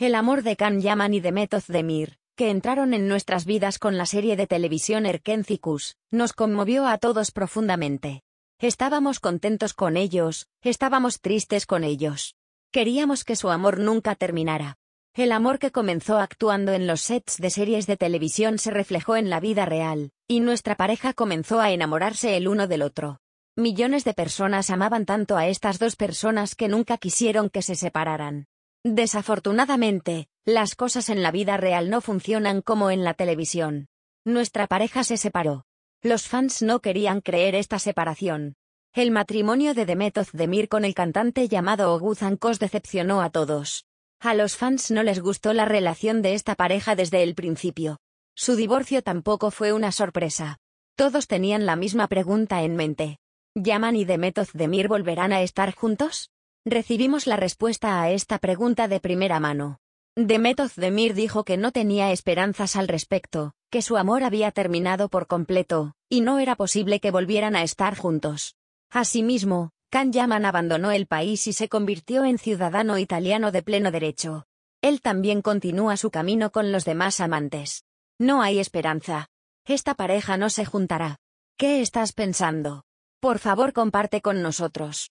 El amor de Can Yaman y de Metoz Demir, que entraron en nuestras vidas con la serie de televisión Erkencicus, nos conmovió a todos profundamente. Estábamos contentos con ellos, estábamos tristes con ellos. Queríamos que su amor nunca terminara. El amor que comenzó actuando en los sets de series de televisión se reflejó en la vida real, y nuestra pareja comenzó a enamorarse el uno del otro. Millones de personas amaban tanto a estas dos personas que nunca quisieron que se separaran. Desafortunadamente, las cosas en la vida real no funcionan como en la televisión. Nuestra pareja se separó. Los fans no querían creer esta separación. El matrimonio de Demet Demir con el cantante llamado Oguzankos decepcionó a todos. A los fans no les gustó la relación de esta pareja desde el principio. Su divorcio tampoco fue una sorpresa. Todos tenían la misma pregunta en mente. ¿Yaman y Demet Demir volverán a estar juntos? Recibimos la respuesta a esta pregunta de primera mano. Demetoz Demir dijo que no tenía esperanzas al respecto, que su amor había terminado por completo, y no era posible que volvieran a estar juntos. Asimismo, Can Yaman abandonó el país y se convirtió en ciudadano italiano de pleno derecho. Él también continúa su camino con los demás amantes. No hay esperanza. Esta pareja no se juntará. ¿Qué estás pensando? Por favor comparte con nosotros.